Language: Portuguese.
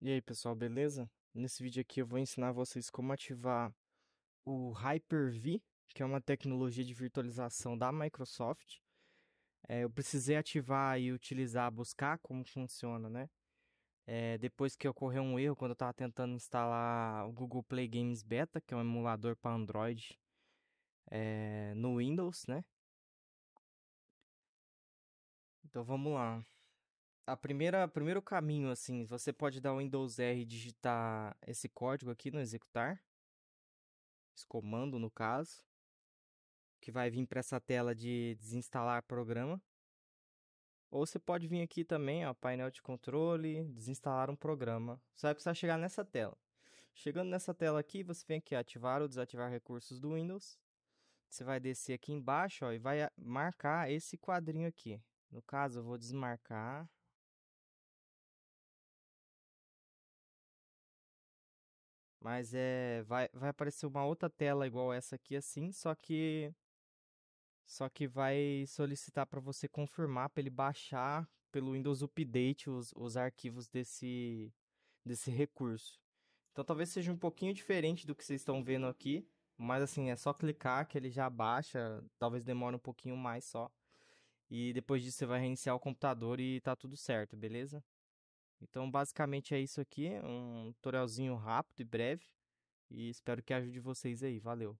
E aí pessoal, beleza? Nesse vídeo aqui eu vou ensinar vocês como ativar o Hyper-V, que é uma tecnologia de virtualização da Microsoft. É, eu precisei ativar e utilizar, buscar como funciona, né? É, depois que ocorreu um erro quando eu estava tentando instalar o Google Play Games Beta, que é um emulador para Android é, no Windows, né? Então vamos lá a primeira, primeiro caminho, assim, você pode dar o Windows R e digitar esse código aqui no executar. Esse comando, no caso. Que vai vir para essa tela de desinstalar programa. Ou você pode vir aqui também, ó, painel de controle, desinstalar um programa. Você vai precisar chegar nessa tela. Chegando nessa tela aqui, você vem aqui ativar ou desativar recursos do Windows. Você vai descer aqui embaixo ó, e vai marcar esse quadrinho aqui. No caso, eu vou desmarcar Mas é. Vai, vai aparecer uma outra tela igual essa aqui, assim, só que. Só que vai solicitar para você confirmar para ele baixar pelo Windows Update os, os arquivos desse, desse recurso. Então talvez seja um pouquinho diferente do que vocês estão vendo aqui. Mas assim, é só clicar que ele já baixa. Talvez demore um pouquinho mais só. E depois disso você vai reiniciar o computador e tá tudo certo, beleza? Então, basicamente é isso aqui, um tutorialzinho rápido e breve e espero que ajude vocês aí. Valeu.